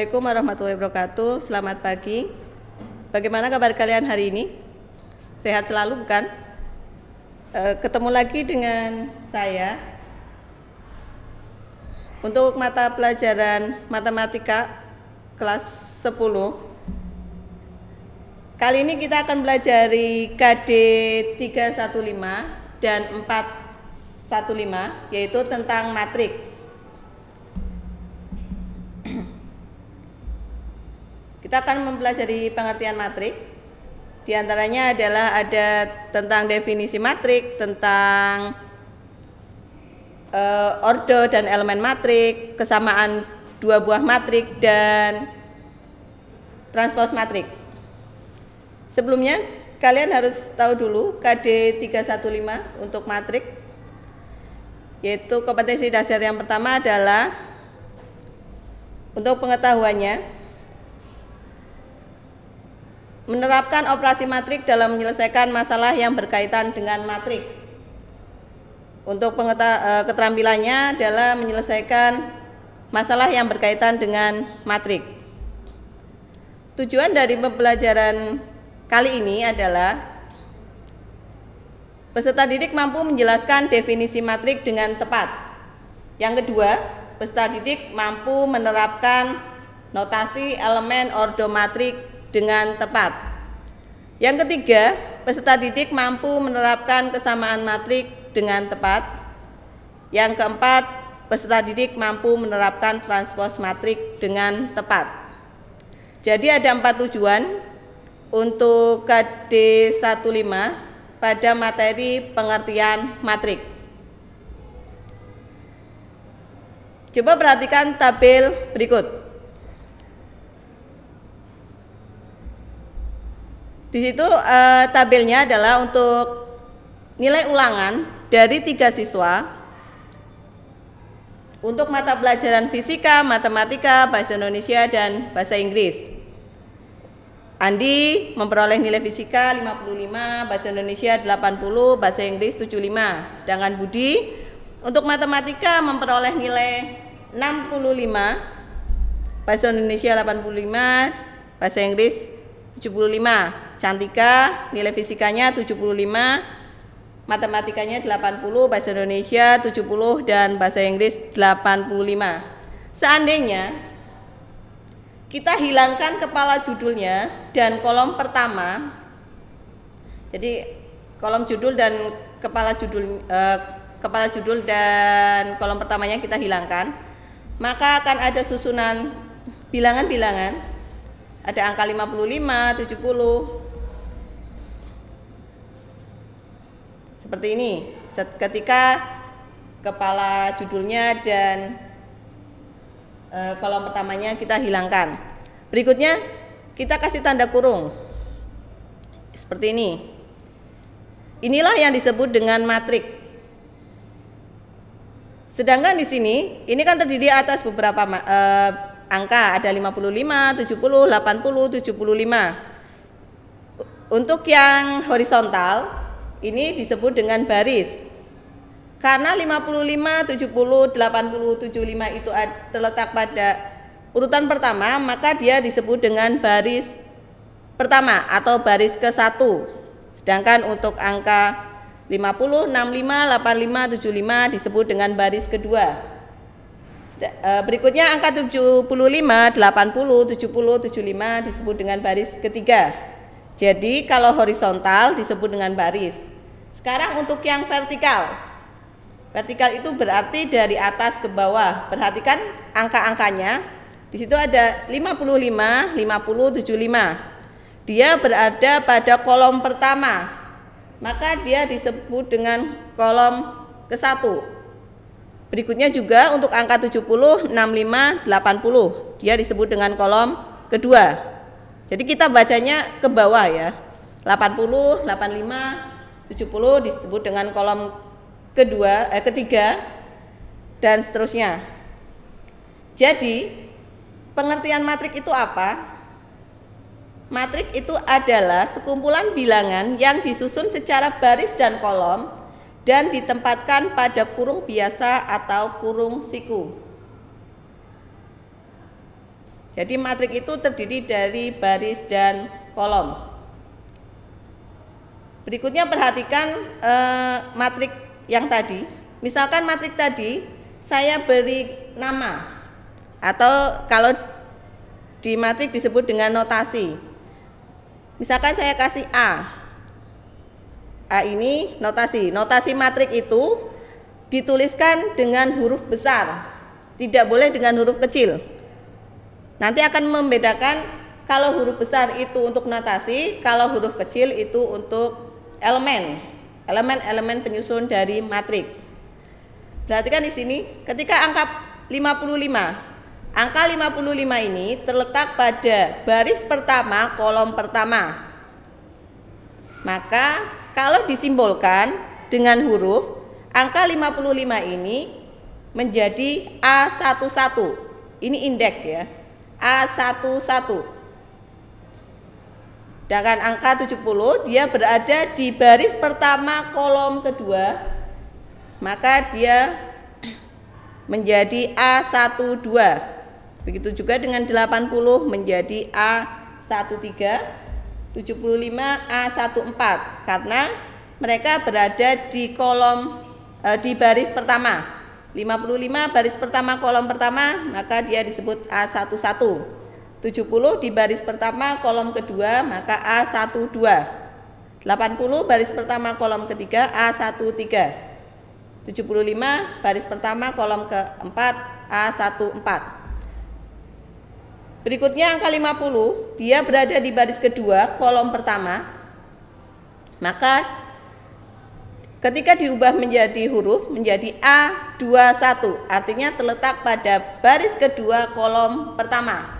Assalamualaikum warahmatullahi wabarakatuh. Selamat pagi. Bagaimana kabar kalian hari ini? Sehat selalu bukan? E, ketemu lagi dengan saya untuk mata pelajaran matematika kelas 10. Kali ini kita akan belajari KD 315 dan 415 yaitu tentang matrik. Kita akan mempelajari pengertian matrik. Di antaranya adalah ada tentang definisi matrik, tentang uh, ordo dan elemen matrik, kesamaan dua buah matrik dan transpose matrik. Sebelumnya kalian harus tahu dulu KD 315 untuk matrik yaitu kompetensi dasar yang pertama adalah untuk pengetahuannya menerapkan operasi matrik dalam menyelesaikan masalah yang berkaitan dengan matrik. Untuk eh, keterampilannya adalah menyelesaikan masalah yang berkaitan dengan matrik. Tujuan dari pembelajaran kali ini adalah peserta didik mampu menjelaskan definisi matrik dengan tepat. Yang kedua, peserta didik mampu menerapkan notasi elemen ordo matrik dengan tepat. Yang ketiga, peserta didik mampu menerapkan kesamaan matrik dengan tepat. Yang keempat, peserta didik mampu menerapkan transpos matrik dengan tepat. Jadi ada empat tujuan untuk KD15 pada materi pengertian matrik. Coba perhatikan tabel berikut. Di situ eh, tabelnya adalah untuk nilai ulangan dari tiga siswa untuk mata pelajaran fisika, matematika, bahasa Indonesia, dan bahasa Inggris. Andi memperoleh nilai fisika 55, bahasa Indonesia 80, bahasa Inggris 75. Sedangkan Budi untuk matematika memperoleh nilai 65, bahasa Indonesia 85, bahasa Inggris 75. Cantika nilai fisikanya 75, matematikanya 80, bahasa Indonesia 70 dan bahasa Inggris 85. Seandainya kita hilangkan kepala judulnya dan kolom pertama. Jadi kolom judul dan kepala judul eh, kepala judul dan kolom pertamanya kita hilangkan. Maka akan ada susunan bilangan-bilangan. Ada angka 55, 70, seperti ini ketika kepala judulnya dan e, kolom pertamanya kita hilangkan berikutnya kita kasih tanda kurung seperti ini inilah yang disebut dengan matrik sedangkan di sini ini kan terdiri atas beberapa e, angka ada 55 70 80 75 untuk yang horizontal ini disebut dengan baris. Karena 55, 70, 80, 75 itu terletak pada urutan pertama, maka dia disebut dengan baris pertama atau baris ke satu. Sedangkan untuk angka 50, 65, 85, 75 disebut dengan baris kedua. E, berikutnya angka 75, 80, 70, 75 disebut dengan baris ketiga. Jadi kalau horizontal disebut dengan baris. Sekarang untuk yang vertikal. Vertikal itu berarti dari atas ke bawah. Perhatikan angka-angkanya. Di situ ada 55, 50, 75. Dia berada pada kolom pertama. Maka dia disebut dengan kolom ke satu. Berikutnya juga untuk angka 70, 65, 80. Dia disebut dengan kolom kedua. Jadi kita bacanya ke bawah ya. 80, 85, 70 disebut dengan kolom kedua eh, ketiga dan seterusnya. Jadi, pengertian matrik itu apa? Matrik itu adalah sekumpulan bilangan yang disusun secara baris dan kolom dan ditempatkan pada kurung biasa atau kurung siku. Jadi matrik itu terdiri dari baris dan kolom. Berikutnya perhatikan e, matrik yang tadi. Misalkan matrik tadi saya beri nama atau kalau di matrik disebut dengan notasi. Misalkan saya kasih A. A ini notasi. Notasi matrik itu dituliskan dengan huruf besar, tidak boleh dengan huruf kecil. Nanti akan membedakan kalau huruf besar itu untuk notasi, kalau huruf kecil itu untuk elemen, elemen-elemen penyusun dari matriks. Perhatikan di sini, ketika angka 55, angka 55 ini terletak pada baris pertama kolom pertama. Maka kalau disimbolkan dengan huruf, angka 55 ini menjadi A11. Ini indeks ya. A11. Sedangkan angka 70 dia berada di baris pertama kolom kedua. Maka dia menjadi A12. Begitu juga dengan 80 menjadi A13, 75 A14 karena mereka berada di kolom eh, di baris pertama. 55 baris pertama kolom pertama, maka dia disebut A11. 70 di baris pertama kolom kedua maka A12 80 baris pertama kolom ketiga A13 75 baris pertama kolom keempat A14 Berikutnya angka 50 dia berada di baris kedua kolom pertama maka ketika diubah menjadi huruf menjadi A21 artinya terletak pada baris kedua kolom pertama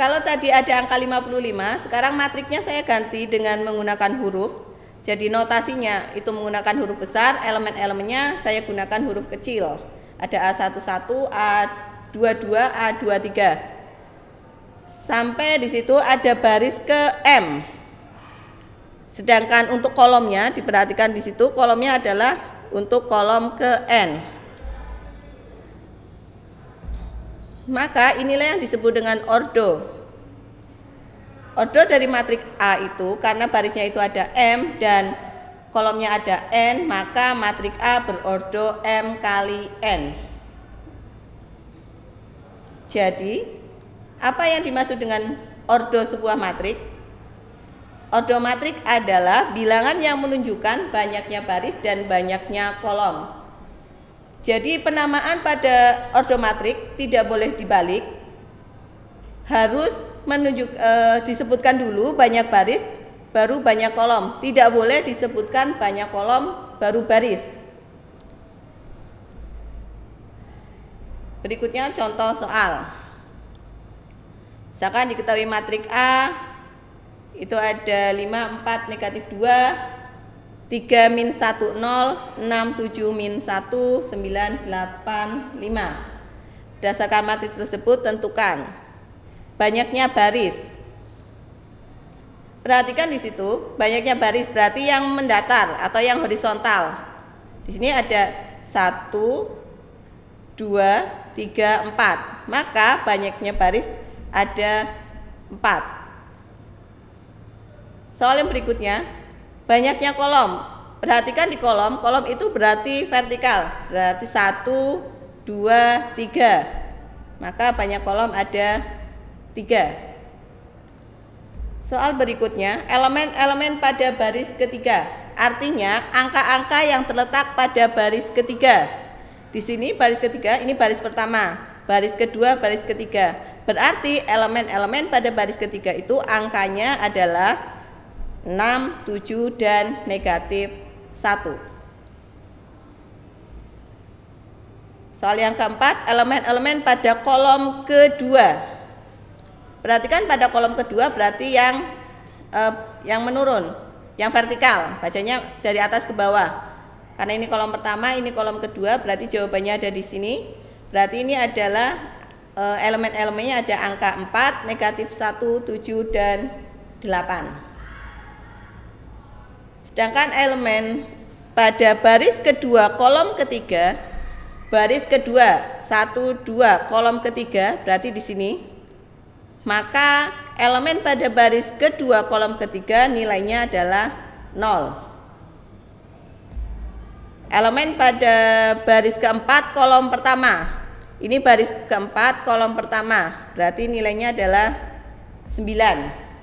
Kalau tadi ada angka 55, sekarang matriknya saya ganti dengan menggunakan huruf. Jadi notasinya itu menggunakan huruf besar, elemen-elemennya saya gunakan huruf kecil. Ada A11, A22, A23. Sampai di situ ada baris ke M. Sedangkan untuk kolomnya diperhatikan di situ kolomnya adalah untuk kolom ke N. Maka inilah yang disebut dengan ordo. Ordo dari matriks A itu karena barisnya itu ada M dan kolomnya ada N, maka matriks A berordo M kali N. Jadi, apa yang dimaksud dengan ordo sebuah matriks? Ordo matriks adalah bilangan yang menunjukkan banyaknya baris dan banyaknya kolom. Jadi penamaan pada ordo matrik tidak boleh dibalik harus menunjuk e, eh, disebutkan dulu banyak baris baru banyak kolom. Tidak boleh disebutkan banyak kolom baru baris. Berikutnya contoh soal. Misalkan diketahui matrik A itu ada 5, 4, negatif 2, 3 min 1, 0, 6, 7 min 1, 9, 8, 5. Berdasarkan matrik tersebut tentukan banyaknya baris. Perhatikan di situ, banyaknya baris berarti yang mendatar atau yang horizontal. Di sini ada 1 2 3 4. Maka banyaknya baris ada 4. Soal yang berikutnya, banyaknya kolom. Perhatikan di kolom, kolom itu berarti vertikal, berarti 1 2 3. Maka banyak kolom ada 3. Soal berikutnya, elemen-elemen pada baris ketiga. Artinya, angka-angka yang terletak pada baris ketiga. Di sini baris ketiga, ini baris pertama, baris kedua, baris ketiga. Berarti elemen-elemen pada baris ketiga itu angkanya adalah 6, 7, dan negatif 1. Soal yang keempat, elemen-elemen pada kolom kedua. Perhatikan pada kolom kedua berarti yang eh, yang menurun, yang vertikal, bacanya dari atas ke bawah. Karena ini kolom pertama, ini kolom kedua, berarti jawabannya ada di sini. Berarti ini adalah eh, elemen-elemennya ada angka 4, negatif 1, 7, dan 8. Sedangkan elemen pada baris kedua kolom ketiga baris kedua 1 2 kolom ketiga berarti di sini maka elemen pada baris kedua kolom ketiga nilainya adalah 0. Elemen pada baris keempat kolom pertama. Ini baris keempat kolom pertama, berarti nilainya adalah 9.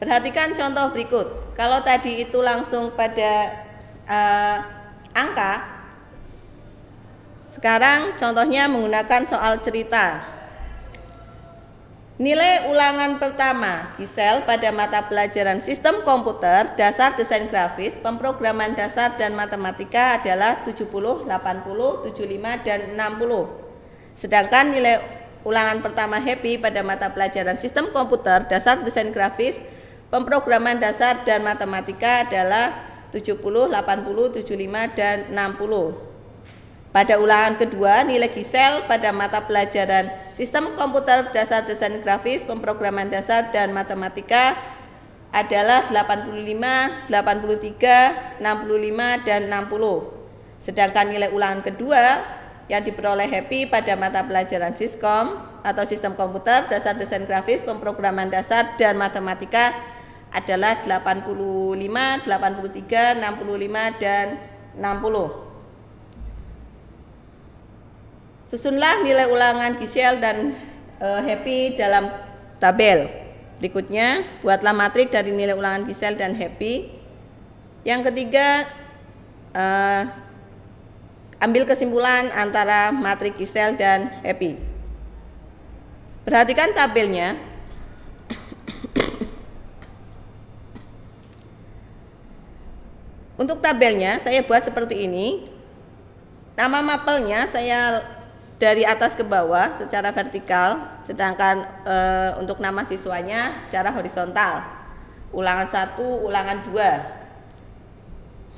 Perhatikan contoh berikut. Kalau tadi itu langsung pada uh, angka, sekarang contohnya menggunakan soal cerita. Nilai ulangan pertama Gisel pada mata pelajaran sistem komputer dasar desain grafis, pemrograman dasar dan matematika adalah 70, 80, 75 dan 60. Sedangkan nilai ulangan pertama Happy pada mata pelajaran sistem komputer dasar desain grafis, pemrograman dasar dan matematika adalah 70, 80, 75 dan 60. Pada ulangan kedua, nilai Gisel pada mata pelajaran Sistem Komputer Dasar Desain Grafis, Pemrograman Dasar dan Matematika adalah 85, 83, 65, dan 60. Sedangkan nilai ulangan kedua yang diperoleh Happy pada mata pelajaran Siskom atau Sistem Komputer Dasar Desain Grafis, Pemrograman Dasar dan Matematika adalah 85, 83, 65, dan 60. Susunlah nilai ulangan Giselle dan uh, Happy dalam tabel. Berikutnya, buatlah matrik dari nilai ulangan Giselle dan Happy. Yang ketiga, uh, ambil kesimpulan antara matrik Giselle dan Happy. Perhatikan tabelnya. Untuk tabelnya saya buat seperti ini. Nama mapelnya saya dari atas ke bawah secara vertikal, sedangkan e, untuk nama siswanya secara horizontal. Ulangan satu, ulangan dua.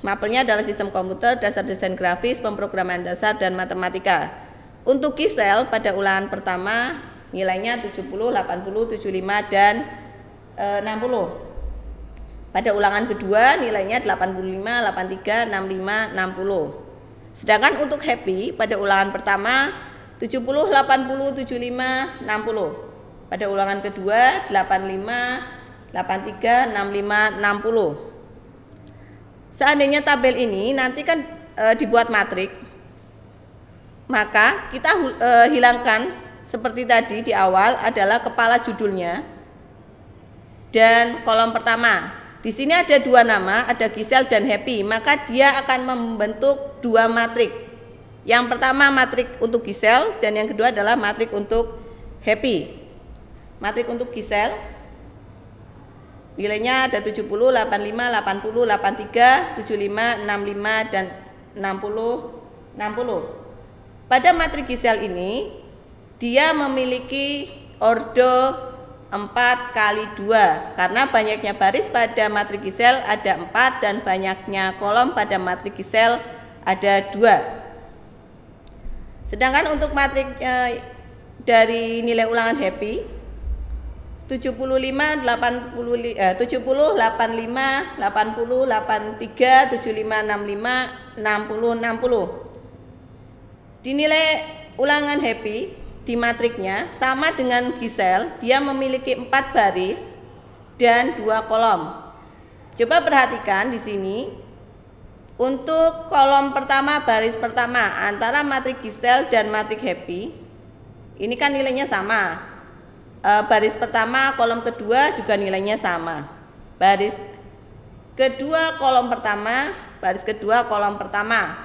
Mapelnya adalah sistem komputer, dasar desain grafis, pemrograman dasar, dan matematika. Untuk kisel pada ulangan pertama nilainya 70, 80, 75, dan e, eh, 60. Pada ulangan kedua nilainya 85, 83, 65, 60. Sedangkan untuk happy pada ulangan pertama 70, 80, 75, 60. Pada ulangan kedua 85, 83, 65, 60. Seandainya tabel ini nanti kan e, dibuat matrik, maka kita e, hilangkan seperti tadi di awal adalah kepala judulnya dan kolom pertama. Di sini ada dua nama, ada Gisel dan Happy, maka dia akan membentuk dua matrik. Yang pertama matrik untuk Gisel dan yang kedua adalah matrik untuk Happy. Matrik untuk Gisel nilainya ada 70, 85, 80, 83, 75, 65 dan 60, 60. Pada matrik Gisel ini dia memiliki ordo 4 kali 2 karena banyaknya baris pada matrik Gisel ada 4 dan banyaknya kolom pada matrik Gisel ada 2. Sedangkan untuk matriks dari nilai ulangan happy 75 80 eh, 70 85 80 83 75 65 60 60. Di nilai ulangan happy di matriknya sama dengan Gisel, dia memiliki 4 baris dan dua kolom. Coba perhatikan di sini untuk kolom pertama, baris pertama antara matrik Gisel dan matrik Happy, ini kan nilainya sama. E, baris pertama, kolom kedua juga nilainya sama. Baris kedua, kolom pertama, baris kedua, kolom pertama,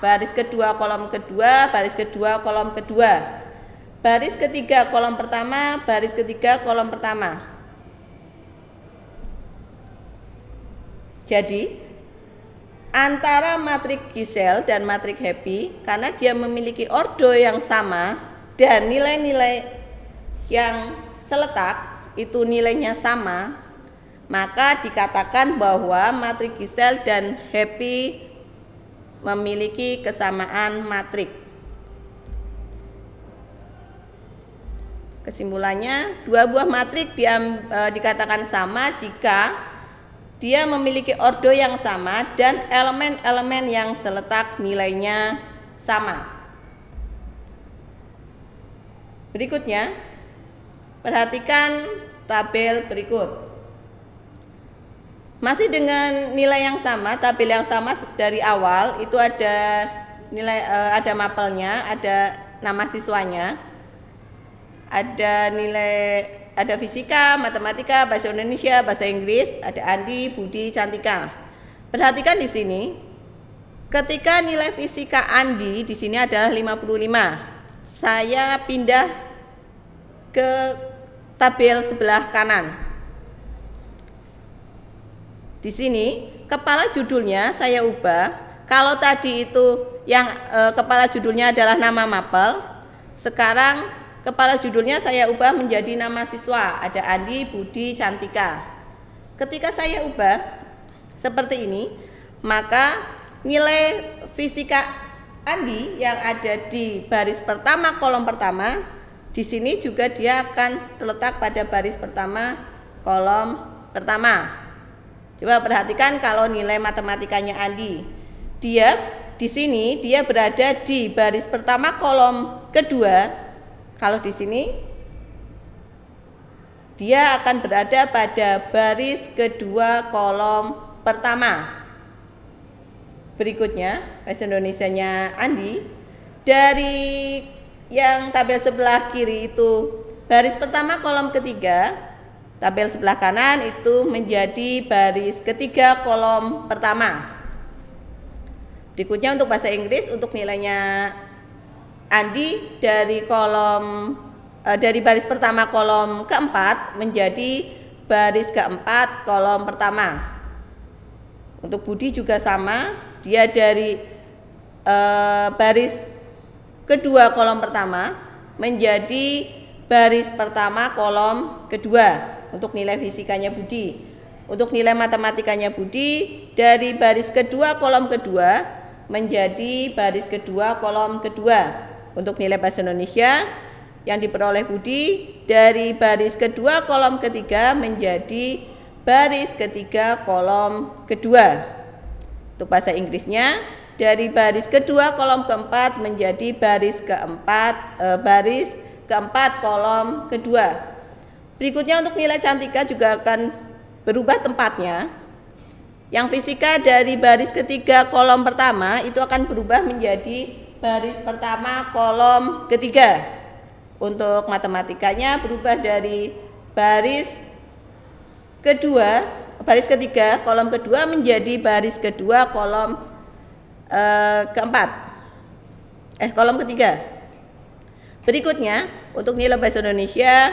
baris kedua, kolom kedua, baris kedua, kolom kedua, baris ketiga, kolom pertama, baris ketiga, kolom pertama. Jadi, antara matrik Gisel dan matrik Happy karena dia memiliki ordo yang sama dan nilai-nilai yang seletak itu nilainya sama maka dikatakan bahwa matrik Gisel dan Happy memiliki kesamaan matrik Kesimpulannya, dua buah matrik di, e, eh, dikatakan sama jika dia memiliki ordo yang sama dan elemen-elemen yang seletak nilainya sama. Berikutnya, perhatikan tabel berikut. Masih dengan nilai yang sama, tabel yang sama dari awal itu ada nilai eh, ada mapelnya, ada nama siswanya, ada nilai ada fisika, matematika, bahasa Indonesia, bahasa Inggris, ada Andi, Budi, Cantika. Perhatikan di sini, ketika nilai fisika Andi di sini adalah 55. Saya pindah ke tabel sebelah kanan. Di sini, kepala judulnya saya ubah. Kalau tadi itu yang eh, kepala judulnya adalah nama mapel, sekarang Kepala judulnya saya ubah menjadi nama siswa, ada Andi, Budi, Cantika. Ketika saya ubah seperti ini, maka nilai fisika Andi yang ada di baris pertama kolom pertama, di sini juga dia akan terletak pada baris pertama kolom pertama. Coba perhatikan kalau nilai matematikanya Andi. Dia di sini dia berada di baris pertama kolom kedua kalau di sini dia akan berada pada baris kedua kolom pertama. Berikutnya, bahasa Indonesia-nya Andi dari yang tabel sebelah kiri itu baris pertama kolom ketiga, tabel sebelah kanan itu menjadi baris ketiga kolom pertama. Berikutnya untuk bahasa Inggris untuk nilainya Andi dari kolom eh, dari baris pertama kolom keempat menjadi baris keempat kolom pertama. Untuk Budi juga sama, dia dari eh, baris kedua kolom pertama menjadi baris pertama kolom kedua untuk nilai fisikanya Budi. Untuk nilai matematikanya Budi dari baris kedua kolom kedua menjadi baris kedua kolom kedua untuk nilai bahasa Indonesia yang diperoleh Budi dari baris kedua kolom ketiga menjadi baris ketiga kolom kedua. Untuk bahasa Inggrisnya dari baris kedua kolom keempat menjadi baris keempat eh, baris keempat kolom kedua. Berikutnya untuk nilai cantika juga akan berubah tempatnya. Yang fisika dari baris ketiga kolom pertama itu akan berubah menjadi baris pertama kolom ketiga. Untuk matematikanya berubah dari baris kedua, baris ketiga, kolom kedua menjadi baris kedua, kolom eh, keempat. Eh, kolom ketiga. Berikutnya, untuk nilai bahasa Indonesia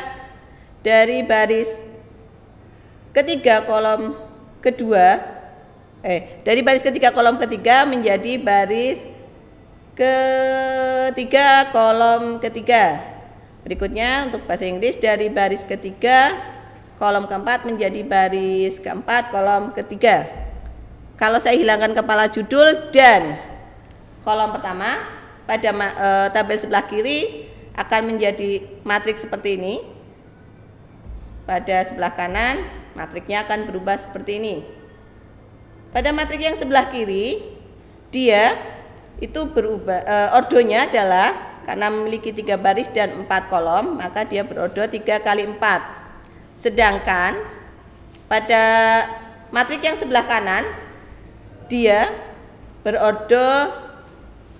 dari baris ketiga kolom kedua eh dari baris ketiga kolom ketiga menjadi baris ketiga kolom ketiga. Berikutnya untuk bahasa Inggris dari baris ketiga kolom keempat menjadi baris keempat kolom ketiga. Kalau saya hilangkan kepala judul dan kolom pertama pada e, tabel sebelah kiri akan menjadi matriks seperti ini. Pada sebelah kanan matriksnya akan berubah seperti ini. Pada matriks yang sebelah kiri dia itu berubah e, ordonya adalah karena memiliki tiga baris dan empat kolom maka dia berordo tiga kali empat sedangkan pada matriks yang sebelah kanan dia berordo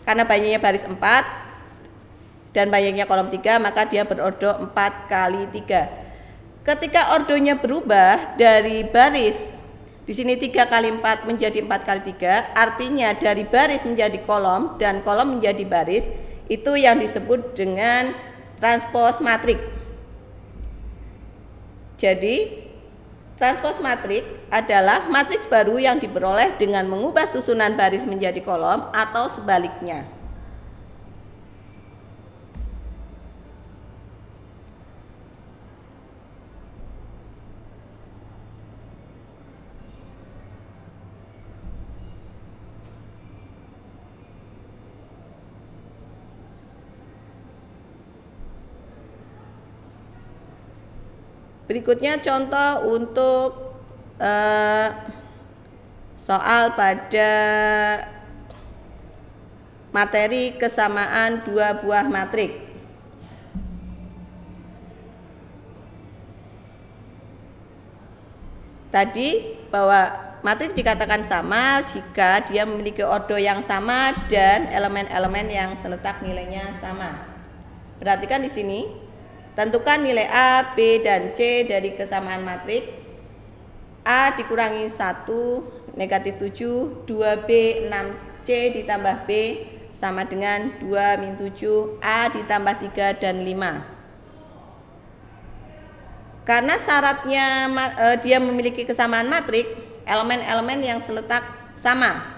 karena banyaknya baris empat dan banyaknya kolom tiga maka dia berordo empat kali tiga ketika ordonya berubah dari baris di sini 3 kali 4 menjadi 4 kali 3, artinya dari baris menjadi kolom dan kolom menjadi baris, itu yang disebut dengan transpose matrik. Jadi, transpose matrik adalah matriks baru yang diperoleh dengan mengubah susunan baris menjadi kolom atau sebaliknya. Berikutnya contoh untuk uh, soal pada materi kesamaan dua buah matrik. Tadi bahwa matrik dikatakan sama jika dia memiliki ordo yang sama dan elemen-elemen yang seletak nilainya sama. Perhatikan di sini, Tentukan nilai A, B, dan C dari kesamaan matriks. A dikurangi 1, negatif 7, 2B, 6C ditambah B sama dengan 2 min 7, A ditambah 3 dan 5. Karena syaratnya e, dia memiliki kesamaan matriks, elemen-elemen yang seletak sama.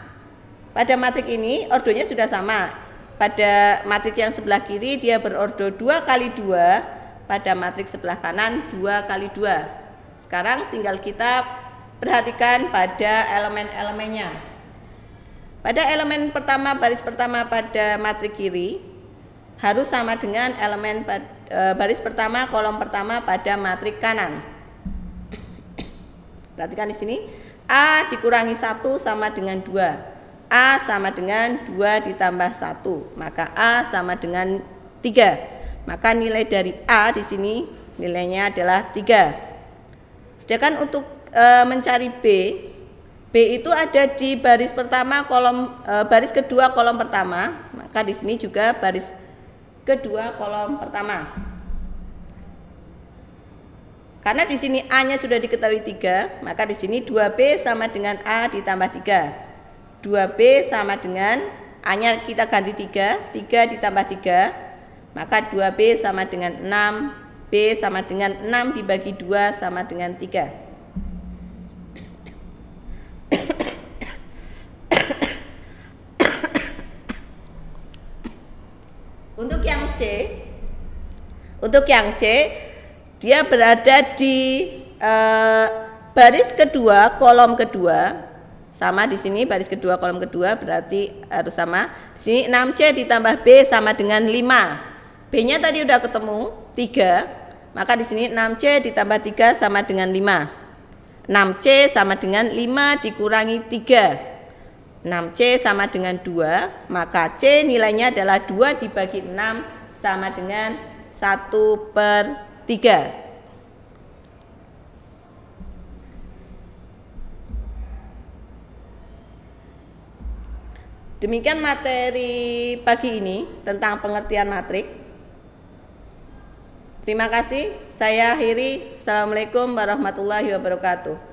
Pada matriks ini ordonya sudah sama. Pada matriks yang sebelah kiri dia berordo 2 kali 2 pada matriks sebelah kanan 2 kali 2. Sekarang tinggal kita perhatikan pada elemen-elemennya. Pada elemen pertama baris pertama pada matriks kiri harus sama dengan elemen e, baris pertama kolom pertama pada matriks kanan. Perhatikan di sini A dikurangi 1 sama dengan 2. A sama dengan 2 ditambah 1, maka A sama dengan 3. Maka nilai dari A di sini nilainya adalah 3. Sedangkan untuk e, mencari B, B itu ada di baris pertama kolom e, baris kedua kolom pertama, maka di sini juga baris kedua kolom pertama. Karena di sini A-nya sudah diketahui 3, maka di sini 2B sama dengan A ditambah 3. 2B sama dengan A-nya kita ganti 3, 3 ditambah 3, maka 2B sama dengan 6, B sama dengan 6 dibagi 2 sama dengan 3. Untuk yang C, untuk yang C, dia berada di e, baris kedua, kolom kedua, sama di sini baris kedua kolom kedua berarti harus sama. Di sini 6C ditambah B sama dengan 5. B-nya tadi udah ketemu 3, maka di sini 6C ditambah 3 sama dengan 5. 6C sama dengan 5 dikurangi 3. 6C sama dengan 2, maka C nilainya adalah 2 dibagi 6 sama dengan 1 per 3. Demikian materi pagi ini tentang pengertian matriks. Terima kasih. Saya akhiri. Assalamualaikum warahmatullahi wabarakatuh.